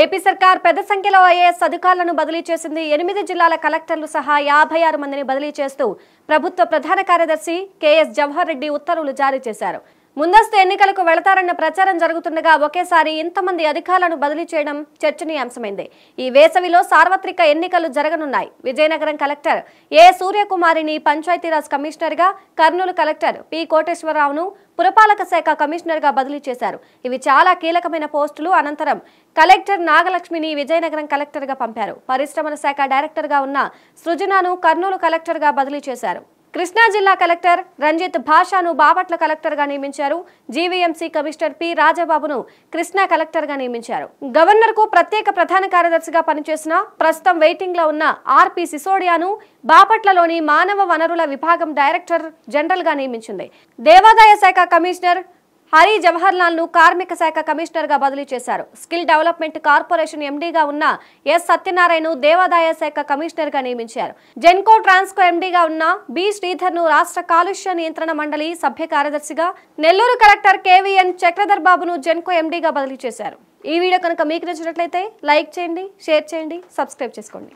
AP సర్కార్ పెద్ద సంఖ్యలో ఐఏఎస్ అధికారులను బదిలీ చేసింది ఎనిమిది జిల్లాల కలెక్టర్లు సహా యాభై ఆరు మందిని బదిలీ చేస్తూ ప్రభుత్వ ప్రధాన కార్యదర్శి కెఎస్ జవహర్ రెడ్డి ఉత్తర్వులు జారీ చేశారు ముందస్తు ఎన్నికలకు వెళతారన్న ప్రచారం జరుగుతుండగా ఒకేసారి ఇంతమంది అధికారులను బదిలీ చేయడం చర్చనీయాంశమైంది ఈ వేసవిలో సార్వత్రిక ఎన్నికలు జరగనున్నాయి విజయనగరం కలెక్టర్ ఏ సూర్యకుమారిని పంచాయతీరాజ్ కమిషనర్గా కర్నూలు కలెక్టర్ పి కోటేశ్వరరావును పురపాలక శాఖ కమిషనర్గా బదిలీ చేశారు ఇవి చాలా కీలకమైన పోస్టులు అనంతరం కలెక్టర్ నాగలక్ష్మిని విజయనగరం కలెక్టర్గా పంపారు పరిశ్రమల శాఖ డైరెక్టర్గా ఉన్న సృజనను కర్నూలు కలెక్టర్గా బదిలీ చేశారు కృష్ణా జిల్లా కలెక్టర్ రంజిత్ భాషాను బాపట్ల కలెక్టర్గా నియమించారు జీవీఎంసీ కమిషనర్ పి రాజబాబును కృష్ణా కలెక్టర్గా నియమించారు గవర్నర్కు ప్రత్యేక ప్రధాన కార్యదర్శిగా పనిచేసిన ప్రస్తుతం వెయిటింగ్లో ఉన్న ఆర్పి సిసోడియాను బాపట్లలోని మానవ వనరుల విభాగం డైరెక్టర్ జనరల్గా నియమించింది దేవాదాయ శాఖ కమిషనర్ హరి జవహర్ లాల్ ను కార్మిక శాఖ కమిషనర్ గా బదిలీ చేశారు స్కిల్ డెవలప్మెంట్ కార్పొరేషన్ ఎండీగా ఉన్న ఎస్ సత్యనారాయణ దేవాదాయ శాఖ కమిషనర్ గా నియమించారు జెన్కో ట్రాన్స్కో ఎండీగా ఉన్న బి శ్రీధర్ ను రాష్ట్ర కాలుష్య నియంత్రణ మండలి సభ్య కార్యదర్శిగా నెల్లూరు కలెక్టర్ కేవీఎన్ చక్రధర్ బాబును జెన్కో ఎండీగా బదిలీ చేశారు ఈ వీడియో కనుక మీకు నచ్చినట్లయితే లైక్ చేయండి షేర్ చేయండి సబ్స్క్రైబ్ చేసుకోండి